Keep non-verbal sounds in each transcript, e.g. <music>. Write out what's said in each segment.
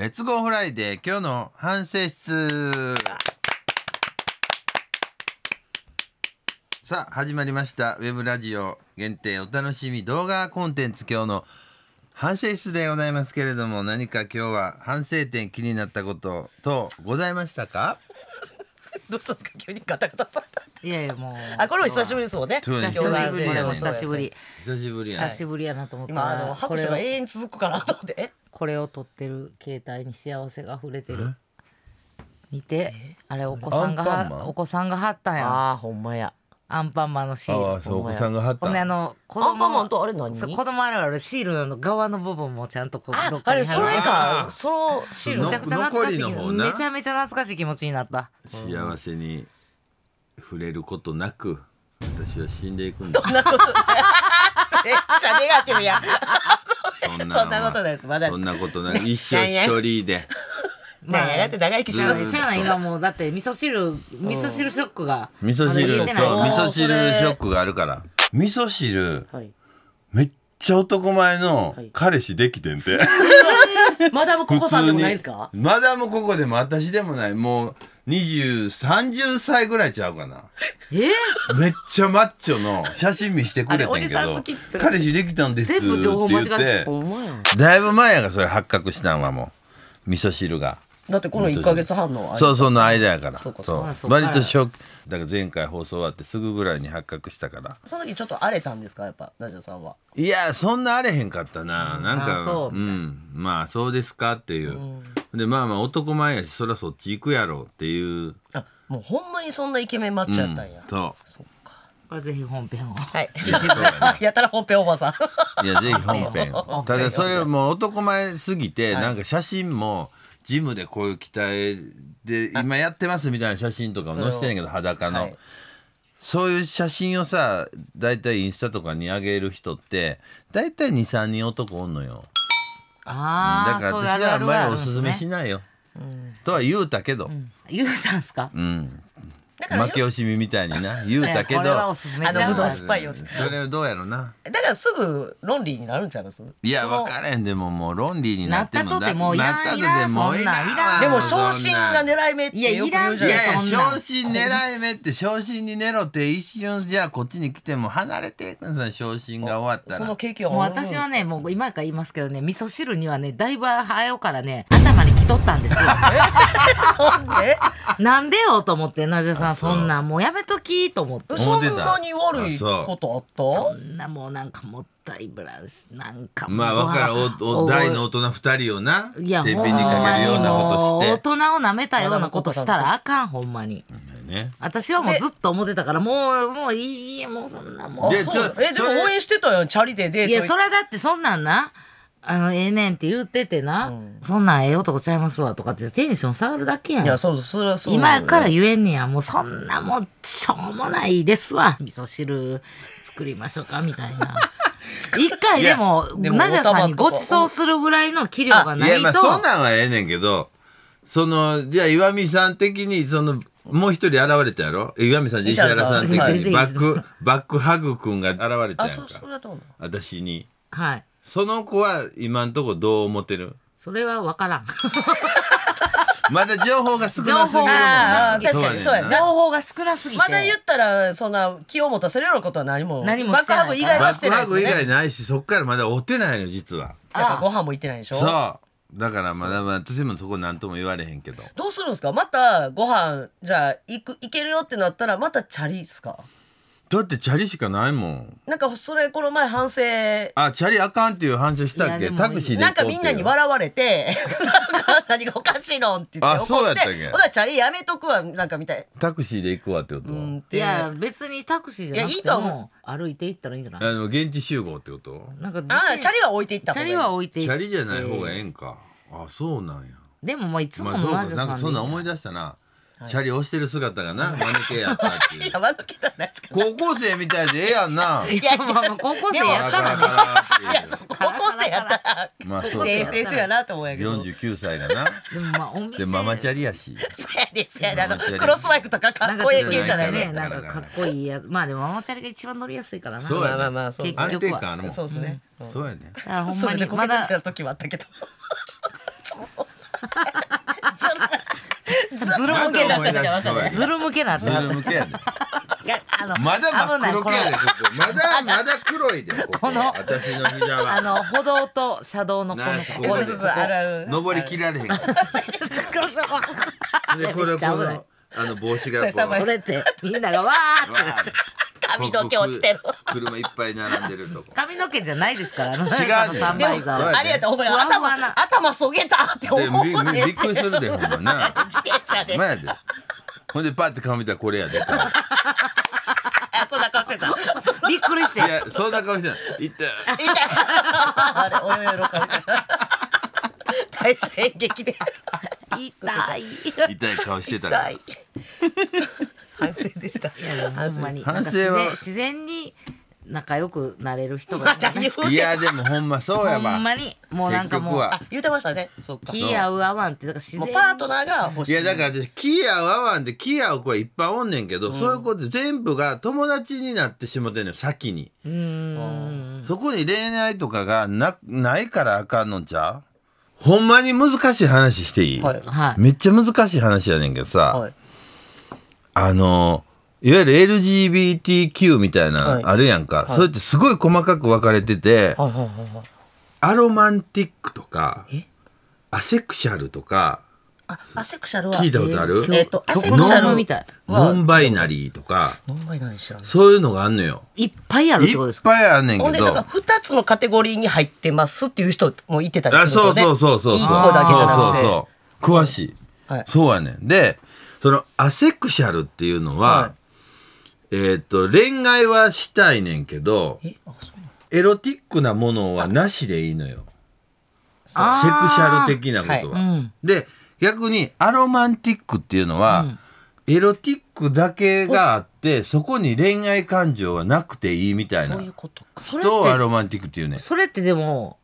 レッツゴーフライデー今日の反省室さあ始まりましたウェブラジオ限定お楽しみ動画コンテンツ今日の反省室でございますけれども何か今日は反省点気になったこと等ございましたかどうしたんですか急にガタガタガタいやいやもうあこれも久しぶりですもんね。そう久しぶりね久しぶり。久しぶりや。久しぶりやなと思って今あの拍手が永遠に続くかなと思って。これを撮ってる携帯に幸せが溢れてる見てあれお子さんがお子さんが貼ったんあほんまやアンパンマンのシールああお子さんが貼ったあの子供アンパンマンとあれ何子供あるあるシールの側の部分もちゃんとこうどっかに貼るあれそれかそのシールめちゃくちゃ懐かしいめちゃめちゃ懐かしい気持ちになった幸せに触れることなく私は死んでいくんだん <laughs> なことめっちゃネガティブやそんなことないですまだそんなことない一生一人でまあ、や <laughs> って長生きしない。しゃあない今もうだって味噌汁味噌汁ショックが味噌汁そう味噌汁ショックがあるから味噌汁、めっちゃ男前の彼氏できてんて、マダムココさんでもないですかでも私でもないもう20、30歳ぐらいちゃうかな。えめっちゃマッチョの写真見してくれてんけど、彼氏できたんですって言って、だいぶ前やがそれ発覚したんはもう、味噌汁が。だってこの1か月半の間そうその間やからそうかそう割とショックだから前回放送終わってすぐぐらいに発覚したからその時ちょっと荒れたんですかやっぱナジャさんはいやそんな荒れへんかったな、うん、なんかうんまあそうですかっていう、うん、でまあまあ男前やしそりゃそっち行くやろっていうあもうほんまにそんなイケメン待っちゃったんや、うん、そうそうこれぜひ本編を。はい。<laughs> やったら本編おばさん。いや、ぜひ本編。ただ、それもう男前すぎて、なんか写真も。ジムでこういう着替えで今やってますみたいな写真とか載せてんやけど裸の、はい、そういう写真をさ大体インスタとかに上げる人って大体23人男おんのよあ、うん、だから私はあんまりおすすめしないよ、ねとは言うたけど、うん、言うたんすかうん負け惜しみみたいにな <laughs> 言うたけど、あのブドウスパイよそれはどうやろうなだからすぐ論理になるんちゃいますいや分からへんでももう論理になってもなったとてもういらんいらんそんなんでも昇進が狙い目ってよく言うじゃないですか昇進狙い目って昇進に寝ろって一瞬じゃあこっちに来ても離れていくんさ昇進が終わったらその経験はもう私はねもう今から言いますけどね味噌汁にはねだいぶ早うからね頭にきとったんですよ <laughs> なんでよと思ってなぜさんそんなもうやめときと思ってそんなに悪いことあったそんなもうなんかもったいぶらすなんかまあわかるおお大の大人二人をないやことして大人をなめたようなことしたらあかんほんまに。私はもうずっと思ってたからもうもういいもうそんなもうえでも応援してたよチャリでデートいやそれだってそんなんなあの、ええねんって言っててな、うん、そんなんええ男ちゃいますわとかってテンション下がるだけやん。いや、そう、それはそう、今から言えんねや。もうそんなもう、しょうもないですわ。味噌汁作りましょうか、みたいな。<laughs> 一回でも、ナジャさんにご馳走するぐらいの器量がないと。いや、まあそんなんはええねんけど、その、じゃあ岩見さん的に、その、もう一人現れたやろ岩見さん、石原さん的に、バック、バックハグ君が現れたやんか。あ、そう、そうだと思う。私に。はい。その子は今んとこどう思ってるそれは分からん <laughs> まだ情報が少なすぎるもんな情報がそうや情報が少なすぎてまだ言ったらそんな気を持たせるようなことは何も何もしバックハグ以外はしてクないハですよグ以外ないしそっからまだ追ってないの実はやっぱご飯も行ってないでしょそうだからまだまだ私もそこ何とも言われへんけどどうするんですかまたご飯じゃあ行く行けるよってなったらまたチャリっすかだってチャリしかないもんなんかそれこの前反省あチャリあかんっていう反省したっけタクシーでなんかみんなに笑われて何がおかしいのって言って怒ってほらチャリやめとくわなんかみたいタクシーで行くわってこと、うん、いや別にタクシーじゃなくていいと思う歩いて行ったらいいんじゃないあの現地集合ってことなんかあチャリは置いて行ったチャリは置いてチャリじゃない方がええんか、あそうなんやでもまあいつも、まあ、なんかそんな思い出したなチャリ押してる姿がな、マヌケやったっていう。じ <laughs> ゃないですか。高校生みたいでええやんな。<laughs> いや、まあ高校生やったらいや、高校生やったら。まあそうやなと思うやけど。四十九歳がな。でもまあおでママチャリやし。そうやでうやあのクロスバイクとかかっこいい系じゃないね。なんかかっこいいや。まあでもママチャリが一番乗りやすいからな。そうやまあまあそう。安定感あるもん。そうですね。そうやね。ほんまにまだ。時はあったけど。<laughs> したズル向けなズル向けやでまだ真っ黒系やでまだまだ黒いでこの私の膝はあの歩道と車道のこのここ登り切られへんでこれこのあの帽子がこれってみんながわーって髪の毛落ちてる車いっぱい並んでるとこ髪の毛じゃないですから違うねありがとうお前頭頭そげたって思わびっくりするでほんまな自転車で前でほんでパって髪見たらこれやでそんな顔してた。びっくりして。いや、そんな顔してい。痛い。痛い。あれ、大した演劇で。痛い。痛い顔してた。痛い。<laughs> 反省でした。いや、ほんまに。反省は自然に仲良くなれる人がいやでもほんまそうやわほんまにもうなんかもう言ってましたねそうか気合う合わんってだから自然パートナーが欲しいいやだから私気合う合わんって気合う子はいっぱいおんねんけど、うん、そういう子って全部が友達になってしもてんのよ先にうんそこに恋愛とかがなないからあかんのちゃうほんまに難しい話していい、はい、めっちゃ難しい話やねんけどさ、はい、あのーいわゆる LGBTQ みたいなあるやんか、はい、それってすごい細かく分かれてて、はいはいはいはい、アロマンティックとかアセクシャルとかあアセクシャルは聞いたことある、えー、えー、とアセクシャルみたいノンバイナリーとかノンバイナリー知らそういうのがあんのよいっぱいあるってことですかいっぱいあんねんけどほんでだから2つのカテゴリーに入ってますっていう人もいてたりするんですよ、ね、あそうそうそうそうそうだけじそうそうそう詳しい、はい、そうやねんでそのアセクシャルっていうのは、はいえっと恋愛はしたいねんけどエロティックなものはなしでいいのよセクシャル的なことは。はいうん、で逆にアロマンティックっていうのは、うん、エロティックだけがあってそこに恋愛感情はなくていいみたいなことをアロマンティックっていうねそれってでも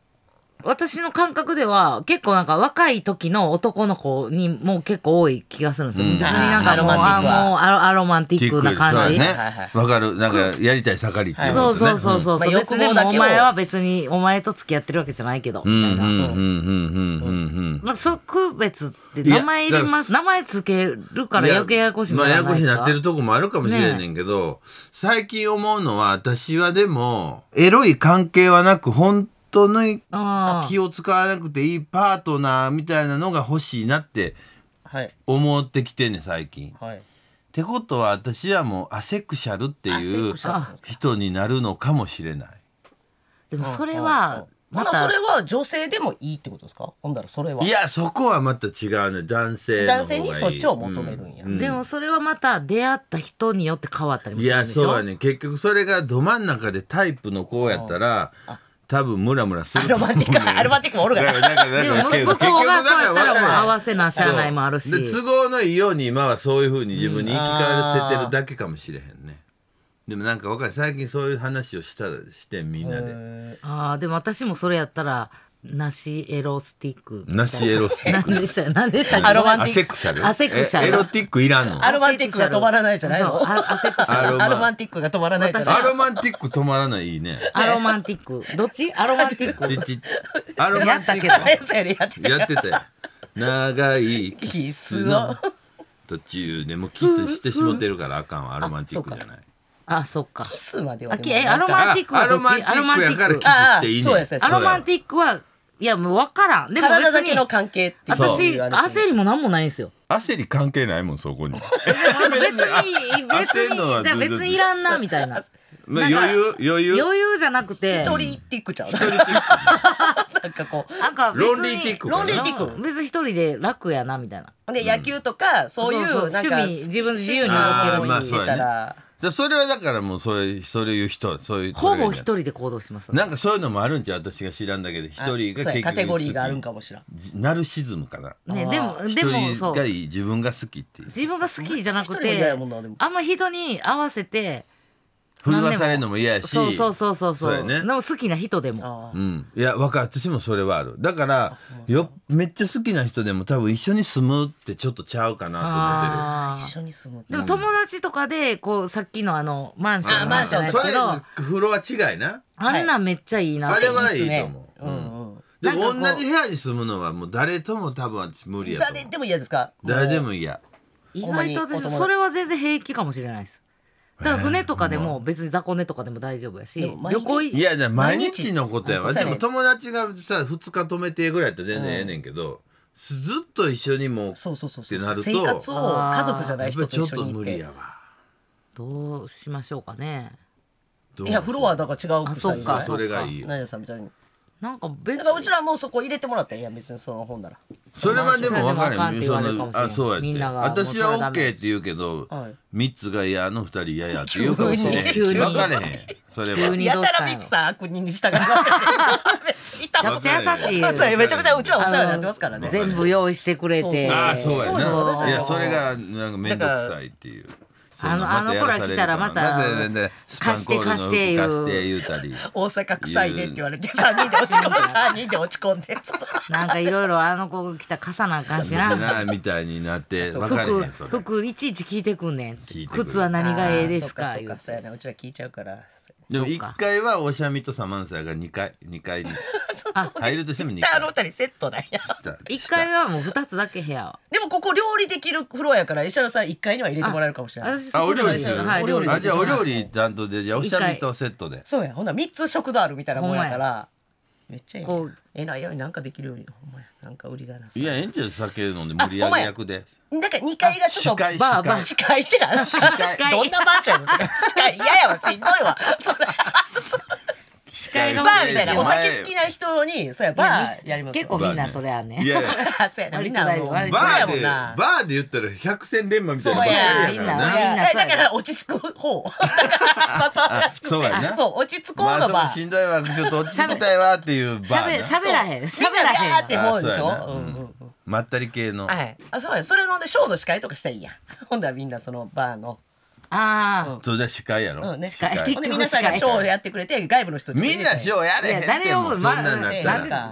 私の感覚では結構なんか若い時の男の子にも結構多い気がするんですよ、うん、別になんかもうあもうアロマンティックな感じわ、ね、かるなんかやりたい盛りっていう、ね、そうそうそうそう、う別にお前は別にお前と付き合ってるわけじゃないけどみたいななんかって名前入れます名前つけるから余計ややこしいまあ、ややこしいなってるとこもあるかもしれないねんけど、ね、最近思うのは私はでもエロい関係はなく本当の気を使わなくていいパートナーみたいなのが欲しいなって思ってきてんね最近。はい、ってことは私はもうアセクシャルっていう人になるのかもしれない。でもそれはまたそれは女性でもいいってことですかほんだらそれはいやそこはまた違うね男性男性にそっちを求めるんや、うんうん、でもそれはまた出会った人によって変わったりもするんでしょいやそうはね結局それがど真ん中でタイプの子やったら、うん多分ムラムラするアロマティック <laughs> アロマティックもおるからでも向こうがそうやったら合わせなしゃあないもあるし都合のいいように今はそういうふうに自分に言い聞かせてるだけかもしれへんねでもなんか若い最近そういう話をしたしてみんなでああでも私もそれやったら梨エロスティック。梨エロスティック。何でした何でしたアロマンティック。アセクシャル。アセクシャル。エロティックいらんの。アロマンティックが止まらないじゃないの。アセクシャル。アロマンティックが止まらないアロマンティック止まらないいいね。アロマンティック。どっちアロマンティック。アロマンティック。やったけど。やってたよ。長いキスの。途中でもキスしてしもてるからあかんわ。アロマンティックじゃない。あ、そっか。キスまではアロマンティックはアロマンティックやからキスしていいね。アロマンティックはいや、もう分からん。でも体だけの、関係って私、焦りも何もないんですよ。焦り関係ないもん、そこに。か別に、別に、じゃ別にいらんな、みたいな。余裕、余裕。余裕じゃなくて、一人ちゃうなんかこなんかロンリーティックロンリーティック別一人で楽やな、みたいな。で野球とかそういう趣味自分自由に動けるしあーたらじゃそれはだからもうそれそれ言う人そういうほぼ一人で行動しますなんかそういうのもあるんじゃ私が知らんだけど一人が結局カテゴリーがあるんかもしらナルシズムかな、ね、でもでもそう自分が好きっていう自分が好きじゃなくてあんま人に合わせて震わされるのも嫌やしそうそうそうそうそうそうねでも好きな人でもうん、いや分かる私もそれはあるだからよめっちゃ好きな人でも多分一緒に住むってちょっとちゃうかなあ一ー緒に住むでも友達とかでこうさっきのあのマンションマンションとですけどそれ風呂は違いなあんなめっちゃいいなそれはいいと思う、ううんんうんでもなん同じ部屋に住むのはもう誰とも多分私無理やと誰思うでも嫌ですか誰でも嫌意外と私達それは全然平気かもしれないですだから船とかでも別に雑魚寝とかでも大丈夫やし、旅行いやじゃ毎日のことやわでも友達がさ2日泊めてぐらいやったら全然ええねんけど、ずっと一緒にもそうそうそうってなると生活を家族じゃない人と一緒にちょっと無理やわどうしましょうかねいやフロアだから違うあそうかそれがいいよ何さんみたいになんか別だからうちらもうそこ入れてもらったらいや別にその本ならそれはでも分かるそのあそうやって私はオッケーって言うけど、はい、ミつが「いやあの二人嫌や」って言うかもしれへん分かれへんそれはやたらミつさん悪人にしたからめちゃくちゃ優しいめちゃくちゃうちらお世話になってますからね全部用意してくれてあそうやねいやそれがなんか面倒くさいっていう。あのあの子ら来たらまた貸して貸して言う大阪臭いねって言われて3人で落ち込んで3人で落ち込んでなんかいろいろあの子来た傘なんかしなみたいになって服服いちいち聞いてくんねん靴は何がええですかかそうやねうちら聞いちゃうからさいでも一回はおしゃみとサマンサが二回二回に <laughs> 入るとしても二回あの二人セットだよ一回はもう二つだけ部屋でもここ料理できるフロアやから石原さん一回には入れてもらえるかもしれないあお料理する、お料理あじゃあお料理担当でじゃおしゃみとセットでそうやほんな三つ食堂あるみたいなもんやからめっちゃいいえらいよなんかできるようにほんまやなんか売りがなさいやええんちゃう酒飲んで無理やり役でなんか二階がちょっとあ司会バーバー司会してなどんなマンションやねそれ司会嫌やわしんどいわそれ司会がバーみたいなお酒好きな人にそうやバーやります結構みんなそれはねいや <laughs> そうやなみんなバーでバーで言ったら百戦錬磨みたいなそうやみんなだから落ち着く方そうやなそう落ち着こうのバーしんどいわちょっと落ち着きたいわっていうバーしゃべらへんしゃべらへんって思うでしょまったり系の。はい。あ、そうや。それので、ショーの司会とかしたらいいや。今度はみんなそのバーの。ああ、それで司会やろ。うんね、司会。結皆さんがショーをやってくれて、外部の人みんなショーやれ誰を、まあ、なんで、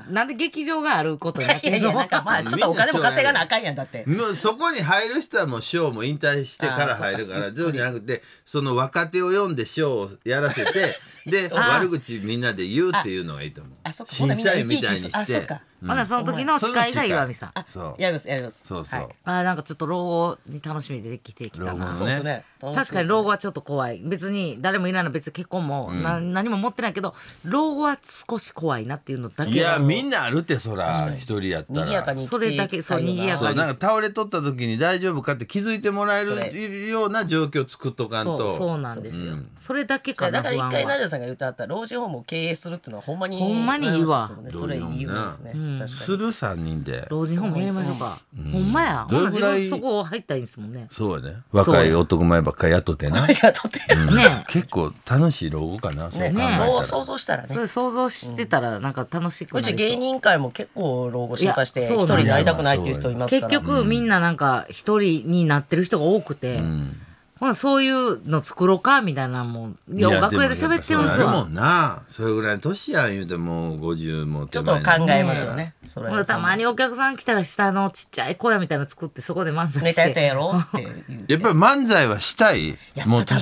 なんで劇場があることになってんの。まあ、ちょっと <laughs> お金も稼がなあかんやんだって。もうそこに入る人はもうショーも引退してから入るから、そうじゃなくて、その若手を読んでショーをやらせて。<laughs> で <laughs> 悪口みんなで言うっていうのがいいと思う審み査員みたいにしてまだその時の司会が岩見さんあそうやりますやりますそうそう、あなんかちょっと老後に楽しみでできてきたなですね確かに老後はちょっと怖い別に誰もいないの別に結婚も、な何も持ってないけど老後は少し怖いなっていうのだけいやみんなあるってそら一人やった賑やからにそれだけそう賑やかに倒れとった時に大丈夫かって気づいてもらえるような状況作っとかんとそうなんですよ、それだけかなだから一回さんが言うてはった老人ホームを経営するっていうのはほんまにほんまにいいわ、それいいわですね、する3人で老人ホームやりましょうか、ほんまやほんま自分そこ入ったいんですもんねそうやね若い男前ばっかり雇ってな <laughs> 雇って、ね結構楽しい老後かなそう考そう想像したらねそれ想像してたらなんか楽しくうち芸人界も結構老後心配して一人になりたくないっていう人いますから結局みんななんか一人になってる人が多くて、うんまあ、そういうの作ろうかみたいなもんいや楽屋で喋ってますわでもなそれぐらい年や言うてもう50もちょっと考えますよねそれたまにお客さん来たら下のちっちゃい小屋みたいなの作ってそこで漫才してネタやろってやっぱり漫才はしたいもう一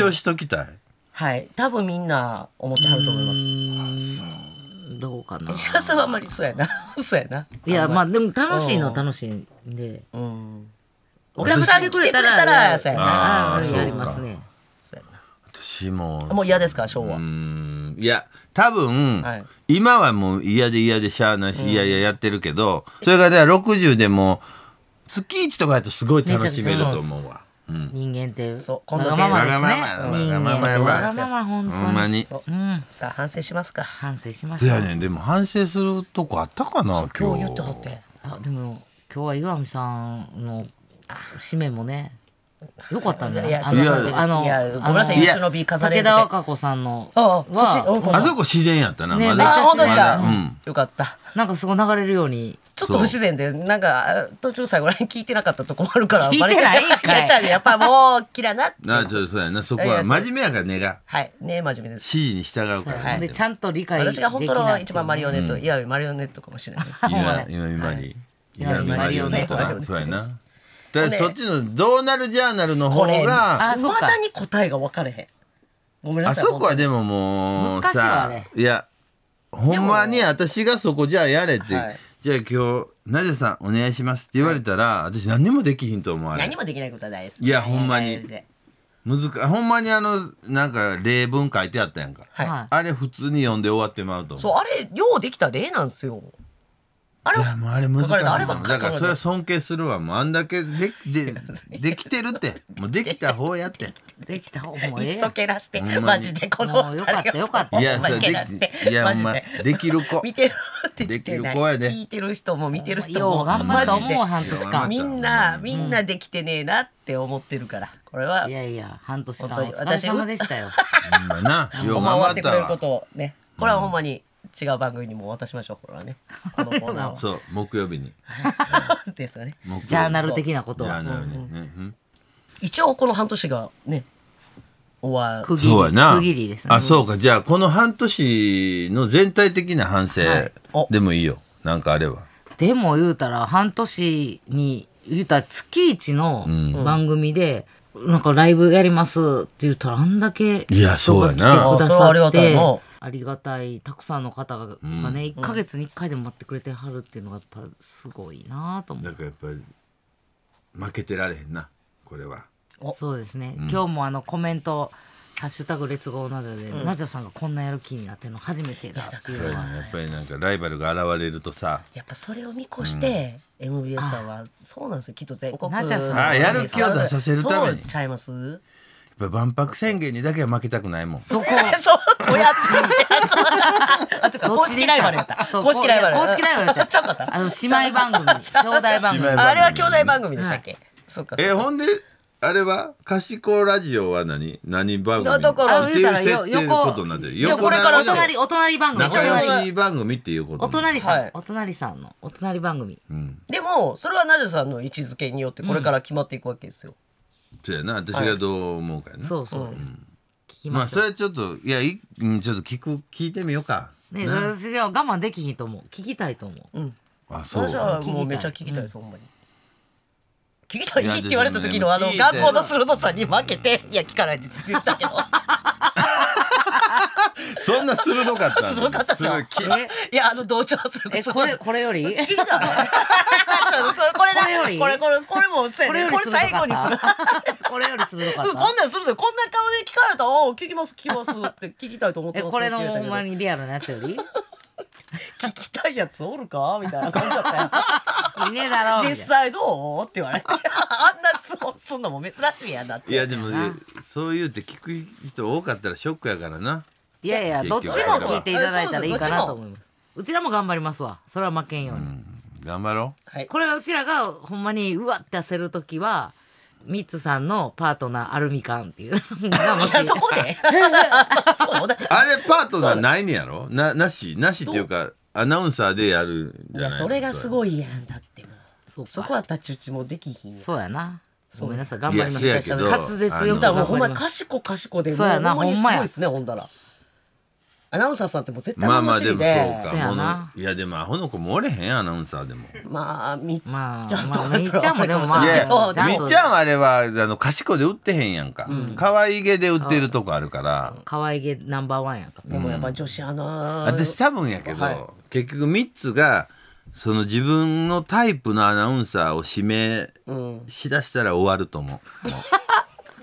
生しときたいはい多分みんな思ってはると思いますどうかな石原さんはあんまりそうやな <laughs> そうやないやまあでも楽しいのは楽しいんでうんお客さん来てくれたら、そうやな。ありますね。私も。もう嫌ですか、昭和。いや、多分、はい、今はもう嫌で嫌でしゃあないし、いやいややってるけど、それがだから60でも、月一とかやとすごい楽しめると思うわ。うん、人間ってそうこのままですね。わがままやわ。わがままほん当に。うん。さあ反省しますか。反省しますた。いやねでも反省するとこあったかな今日。今日言ってはって。あでも今日は岩見さんの締めもねよかったんじゃないいやあのごめんなさい吉野の美飾武田和歌子さんのあそこ自然やったなあ、本当ですかよかったなんかすごい流れるようにちょっと不自然でなんか途中最後らへん聞いてなかったとこあるから聞いてないやっぱもうきらななそうそうやなそこは真面目やからねがはいね真面目です指示に従うからでちゃんと理解私が本当の一番マリオネットいわゆるマリオネットかもしれないです今今今にいや、マリオネットそうやなでそっちのどうなるジャーナルの方があそまだに答えが分かれへんごめんなあさいそこはでももう難しいわいやほんまに私がそこじゃあやれって、はいじゃあ今日なぜさんお願いしますって言われたら、私何にもできひんと思われ何もできないことはないですいやほんまに難かほんまにあのなんか例文書いてあったやんか、はいあれ普通に読んで終わってまうと思うそうあれようできた例なんですよあれいやもうあれ難しいあればだからそれは尊敬するわもうあんだけでで <laughs> できてるってもうできた方やってできた方もえいっそ蹴らしてマジでこの二人よかったよかったいやそれできいやお前できる子見てるってできる子やで聞いてる人も見てる人も頑張った思う半年間みんなみんなできてねえなって思ってるからこれはいやいや半年間お疲れ様でしたよんなよう頑張ったわこれはほんまに違う番組にも渡しましょうこれはねこ <laughs> のコーナーをそう木曜日に <laughs> ですよねジャーナル的なことねうん一応この半年がね終わる区切り区切りですねあそうかじゃあこの半年の全体的な反省でもいいよなんかあればでも言うたら半年に言うたら月一の番組で、なんかライブやりますって言ったらあんだけいやそうや来てくださなありがたいたくさんの方がね、うん、1か月に1回でも待ってくれてはるっていうのがやっぱすごいなと思ってなんかやっぱり負けてられへんなこれはそうですね、うん、今日もあのコメントハッシュタグ劣後などで、うん、ナジャさんがこんなやる気になってるの初めてだっていうのは、ね、やっぱりなんかライバルが現れるとさやっぱそれを見越して、うん、MBS さんはそうなんですよきっと全国ナジャさんあやる気を出させるためにちゃいますぱ万博宣言にだけは負けたくないもん。そこ。<laughs> そう、おやつ。<laughs> 公式ライバルやった。公式ライバル。公式ライバルやった。あの姉妹番組、兄弟番組。あれは兄弟番組でしたっけ。そっか。え、ほんで。あれは賢ラジオは何何番組だからっう設定のことになってる横からお隣お隣番組仲良し番組っていうことお隣さん、お隣さんのお隣番組、でもそれはなぜさんの位置づけによってこれから決まっていくわけですよ、そうやな私がどう思うかやな、そうそう、うん聞きままあそれはちょっといやいうんちょっと聞く聞いてみようかね私は我慢できひんと思う聞きたいと思ううん、あそう私はもうめっちゃ聞きたいです、ほんまに。聞きたいいって言われた時のあのでもの鋭さに負けていや聞かないでって言ったけどそんな鋭かった鋭かったでいやあの同調圧力えこれこれより <laughs> これだこれこれこれこれもこれこれ最後にする <laughs> これより鋭かったこんなんするこんな顔で聞かれたら「お聞きます聞きます」って聞きたいと思ってますこれのほんまにリアルなやつより聞きたいやつおるかみたいな感じだったよ。<laughs> いねえだろ実際どうって言われてあんなそうすんのも珍しいやだっていやでもそういうって聞く人多かったらショックやからないやいやどっちも聞いていただいたらいいかなと思いますうちらも頑張りますわそれは負けんように、頑張ろう、はい、これはうちらがほんまにうわって焦る時はミッツさんのパートナーアルミカンっていう <laughs> がもしそこで <laughs> あれパートナーないねやろななしなしっていうかアナウンサーでやるいやそれがすごいやんだってもそこは太刀打ちもできひんそうやなごめんなさい頑張ります滑舌よく頑張りますほんま賢賢でそうやなほんまやすごいですねほんだらアナウンサーさんってもう絶対まあま物あ知でりもでそうそかやのいやでもアホの子もおれへんアナウンサーでもまあみっまあちゃんとまあかみっちゃんもでもまあみっちゃんはあれはあの賢いで売ってへんやんか可愛げで売ってるとこあるから可愛げナンバーワンやんかでもやっぱ女子アナ私多分やけど、はい結局三つがその自分のタイプのアナウンサーを指名しだしたら終わると思う。もう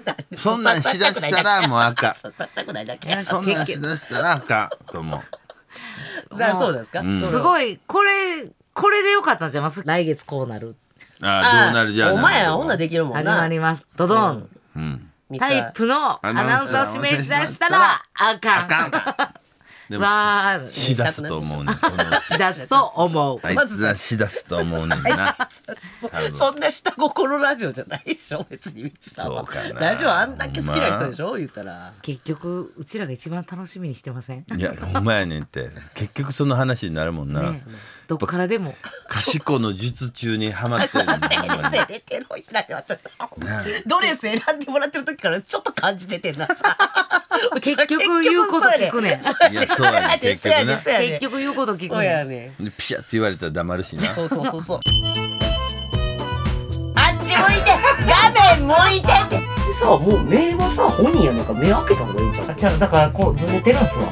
<laughs> そんなんしだしたらもう赤。そんなんしだしたら赤と思う。だそうですか、うん、すごい、これ、これでよかったじゃん。来月こうなる。ああ、どうなるじゃん。お前は女できるもんな。始まります。ドドン。うん。タイプのアナウンサーを指名しだしたら、あかん。あかん。でもわーしだすと思うねそしだすと思う。あいつはしだすと思うねんな <laughs> そんな下心ラジオじゃないでしょ別に三つさんはうラジオあんだけ好きな人でしょ言ったら結局うちらが一番楽しみにしてません。いやほんまやねんって結局その話になるもんな、ねどっからでも賢の術中にはまってるん <laughs> だドレス選んでもらってる時からちょっと感じててんなさ <laughs> 結局言うこと聞くねいやそうやね結局な結局言うこと聞くそねん。ねでピシャって言われたら黙るしなそうそうそうそう <laughs> あっち向いて画面向いてっさあもう目はさ本人やなんか目開けた方がいいんちゃうあじゃあだからこうずれてるんすわ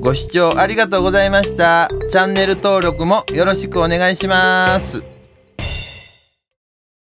ご視聴ありがとうございましたチャンネル登録もよろしくお願いします